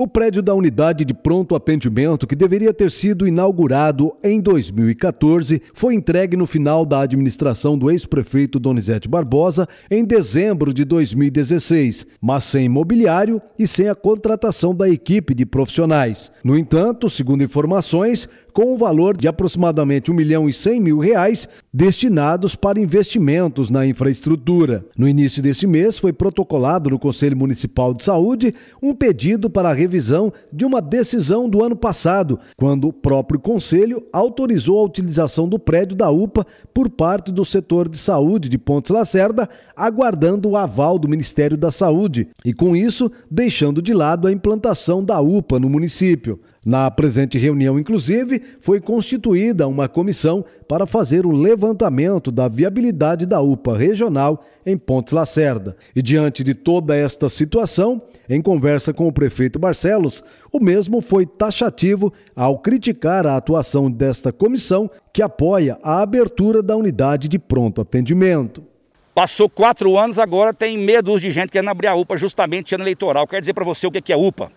O prédio da unidade de pronto atendimento, que deveria ter sido inaugurado em 2014, foi entregue no final da administração do ex-prefeito Donizete Barbosa em dezembro de 2016, mas sem imobiliário e sem a contratação da equipe de profissionais. No entanto, segundo informações, com o valor de aproximadamente 1 milhão e 100 mil reais destinados para investimentos na infraestrutura. No início desse mês, foi protocolado no Conselho Municipal de Saúde um pedido para a revisão de uma decisão do ano passado, quando o próprio Conselho autorizou a utilização do prédio da UPA por parte do setor de saúde de Pontes Lacerda, aguardando o aval do Ministério da Saúde e, com isso, deixando de lado a implantação da UPA no município. Na presente reunião, inclusive, foi constituída uma comissão para fazer o levantamento da viabilidade da UPA regional em Pontes Lacerda. E diante de toda esta situação, em conversa com o prefeito Barcelos, o mesmo foi taxativo ao criticar a atuação desta comissão que apoia a abertura da unidade de pronto atendimento. Passou quatro anos, agora tem medo de gente querendo abrir a UPA justamente ano eleitoral. Quer dizer para você o que é, é UPA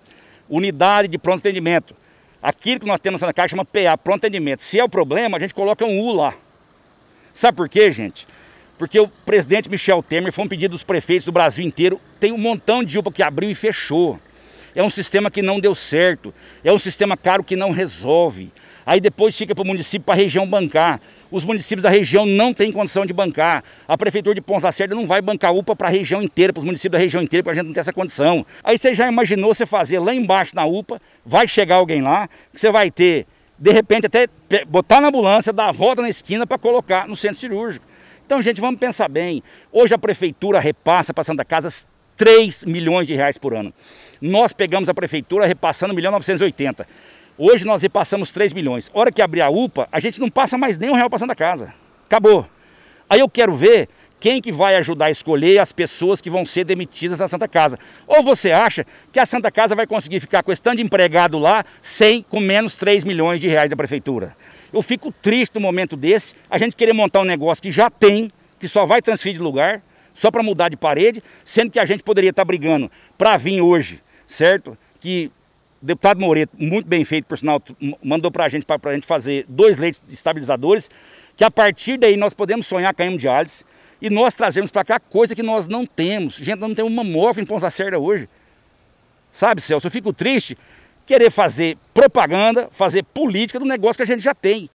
unidade de pronto atendimento. Aquilo que nós temos na Caixa chama PA, pronto atendimento. Se é o problema, a gente coloca um U lá. Sabe por quê, gente? Porque o presidente Michel Temer foi um pedido dos prefeitos do Brasil inteiro. Tem um montão de UPA que abriu e fechou. É um sistema que não deu certo, é um sistema caro que não resolve. Aí depois fica para o município, para a região bancar. Os municípios da região não têm condição de bancar. A prefeitura de Pons Lacerda não vai bancar UPA para a região inteira, para os municípios da região inteira, porque a gente não tem essa condição. Aí você já imaginou você fazer lá embaixo na UPA, vai chegar alguém lá, que você vai ter, de repente, até botar na ambulância, dar a volta na esquina para colocar no centro cirúrgico. Então, gente, vamos pensar bem. Hoje a prefeitura repassa para Santa Casa 3 milhões de reais por ano. Nós pegamos a prefeitura repassando 1 milhão 980. Hoje nós repassamos 3 milhões. Hora que abrir a UPA, a gente não passa mais nem um real passando da casa. Acabou. Aí eu quero ver quem que vai ajudar a escolher as pessoas que vão ser demitidas na Santa Casa. Ou você acha que a Santa Casa vai conseguir ficar com esse tanto de empregado lá sem, com menos 3 milhões de reais da prefeitura. Eu fico triste no momento desse, a gente querer montar um negócio que já tem, que só vai transferir de lugar, só para mudar de parede, sendo que a gente poderia estar tá brigando para vir hoje, certo? Que o deputado Moreto, muito bem feito, por sinal, mandou para a gente, para a gente fazer dois leitos estabilizadores, que a partir daí nós podemos sonhar com a hemodiálise e nós trazemos para cá coisa que nós não temos. Gente, nós não temos uma morfa em Ponta Serra hoje. Sabe, Celso, eu fico triste querer fazer propaganda, fazer política do negócio que a gente já tem.